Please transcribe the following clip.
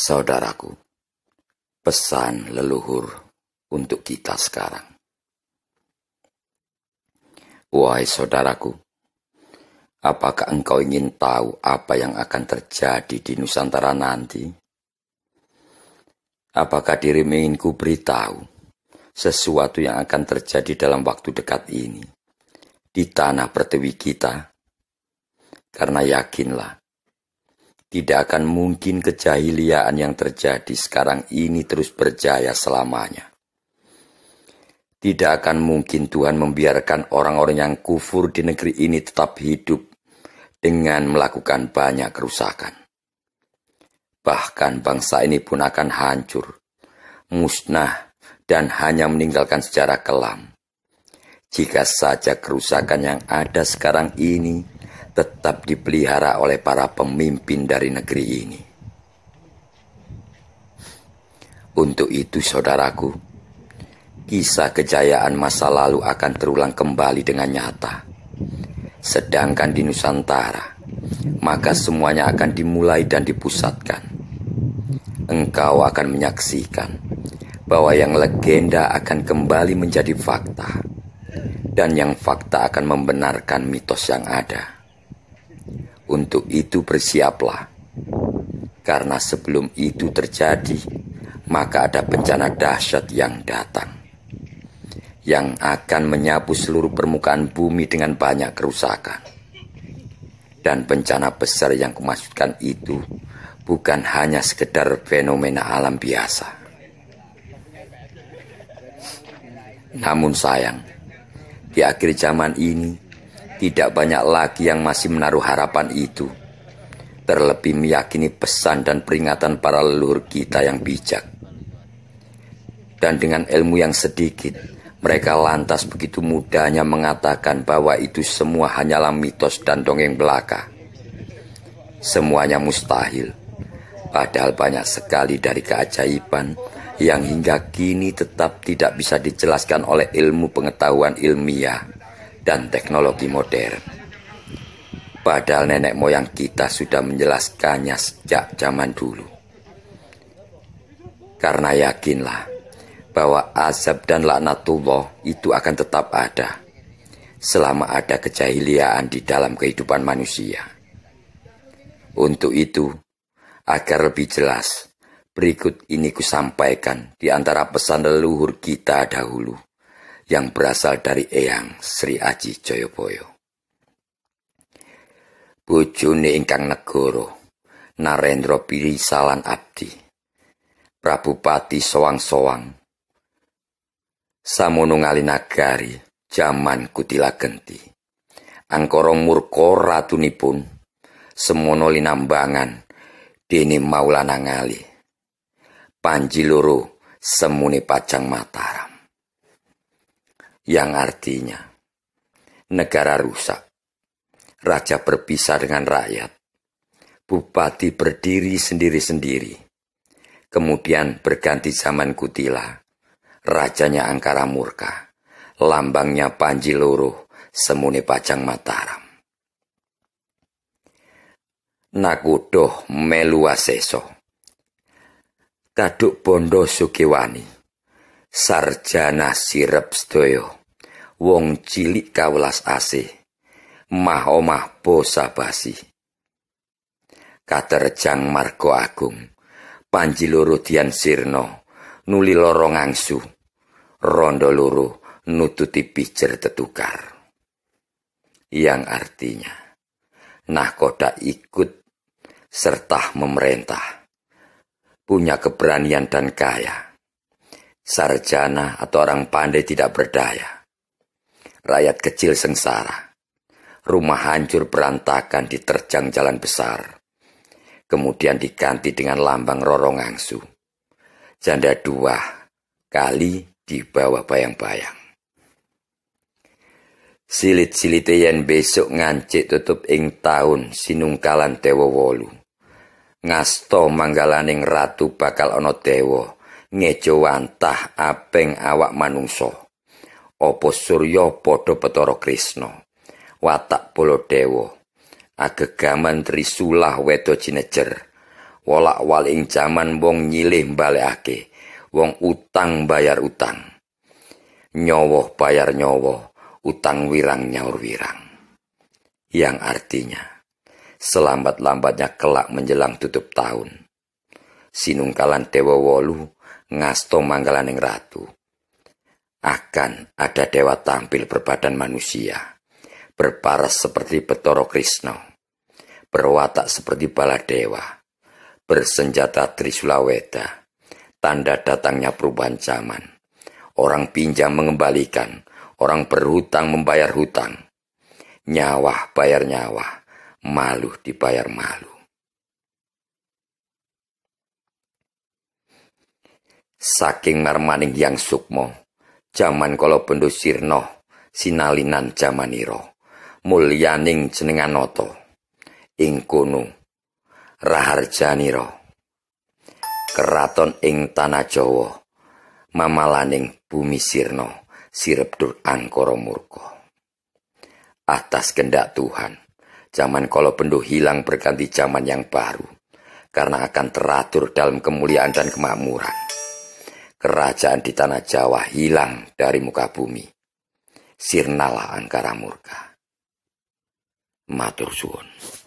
Saudaraku, pesan leluhur untuk kita sekarang. Wahai saudaraku, apakah engkau ingin tahu apa yang akan terjadi di Nusantara nanti? Apakah dirimu ingin ku beritahu sesuatu yang akan terjadi dalam waktu dekat ini di tanah pertiwi kita? Karena yakinlah, tidak akan mungkin kejahiliaan yang terjadi sekarang ini terus berjaya selamanya. Tidak akan mungkin Tuhan membiarkan orang-orang yang kufur di negeri ini tetap hidup dengan melakukan banyak kerusakan. Bahkan bangsa ini pun akan hancur, musnah, dan hanya meninggalkan sejarah kelam. Jika saja kerusakan yang ada sekarang ini tetap dipelihara oleh para pemimpin dari negeri ini. Untuk itu saudaraku, kisah kejayaan masa lalu akan terulang kembali dengan nyata. Sedangkan di Nusantara, maka semuanya akan dimulai dan dipusatkan. Engkau akan menyaksikan bahwa yang legenda akan kembali menjadi fakta, dan yang fakta akan membenarkan mitos yang ada. Untuk itu bersiaplah, karena sebelum itu terjadi, maka ada bencana dahsyat yang datang yang akan menyapu seluruh permukaan bumi dengan banyak kerusakan. Dan bencana besar yang kumaksudkan itu bukan hanya sekedar fenomena alam biasa. Namun sayang, di akhir zaman ini tidak banyak lagi yang masih menaruh harapan itu. Terlebih meyakini pesan dan peringatan para leluhur kita yang bijak. Dan dengan ilmu yang sedikit, mereka lantas begitu mudahnya mengatakan bahwa itu semua hanyalah mitos dan dongeng belaka. Semuanya mustahil. Padahal banyak sekali dari keajaiban yang hingga kini tetap tidak bisa dijelaskan oleh ilmu pengetahuan ilmiah dan teknologi modern. Padahal nenek moyang kita sudah menjelaskannya sejak zaman dulu. Karena yakinlah bahwa azab dan laknatullah itu akan tetap ada selama ada kejahiliaan di dalam kehidupan manusia. Untuk itu, agar lebih jelas, berikut ini kusampaikan di antara pesan leluhur kita dahulu yang berasal dari Eyang Sri Aji Joyoboyo. Bojone ingkang negoro, Narendra Salan Abdi, Prabu Pati Soang-Soang, Samunungali Nagari Jaman Kutila Genti, Angkorong Murko Ratunipun, Semono Linambangan, Dini Maulana Ngali, Panjiluru Semuni Pajang Mataram yang artinya negara rusak, raja berpisah dengan rakyat, bupati berdiri sendiri-sendiri, kemudian berganti zaman kutila, rajanya angkara murka, lambangnya panji luruh, semune pajang mataram. Nakudoh meluaseso, kaduk bondo sukiwani, sarjana sirep sedoyo wong cilik kaulas asih mah omah bosa basi katerjang margo agung panji loro dian sirno nuli loro ngangsu rondo loro nututi pijer tetukar yang artinya nah koda ikut serta memerintah punya keberanian dan kaya sarjana atau orang pandai tidak berdaya rakyat kecil sengsara. Rumah hancur berantakan diterjang jalan besar. Kemudian diganti dengan lambang rorong angsu. Janda dua kali dibawa bayang-bayang. silit silit yen besok ngancik tutup ing tahun sinungkalan dewa wolu. Ngasto manggalaning ratu bakal ono dewa ngejo wantah apeng awak manungsoh. Opo Suryo Podo Petoro Krisno, Watak Baladewa agegaman trisulah weda cinejer. Wolak-waling jaman wong nyilih mbalekake, wong utang bayar utang. Nyowo bayar nyowo, utang wirang nyaur wirang. Yang artinya, selambat-lambatnya kelak menjelang tutup tahun. Sinungkalan Dewa Wolu ngasto manggalaning ratu akan ada dewa tampil berbadan manusia, berparas seperti Betoro Krishna, berwatak seperti bala dewa, bersenjata Trisulaweda, tanda datangnya perubahan zaman. Orang pinjam mengembalikan, orang berhutang membayar hutang, nyawa bayar nyawa, malu dibayar malu. Saking marmaning yang sukmo, jaman kala bendu sirna sinalinan jamanira mulyaning jenengan nata ing kono raharjanira keraton ing tanah Jawa mamalaning bumi sirna sirep dur angkara murka atas kendak Tuhan jaman kala bendu hilang berganti jaman yang baru karena akan teratur dalam kemuliaan dan kemakmuran kerajaan di tanah Jawa hilang dari muka bumi. Sirnalah angkara murka. Matur suwun.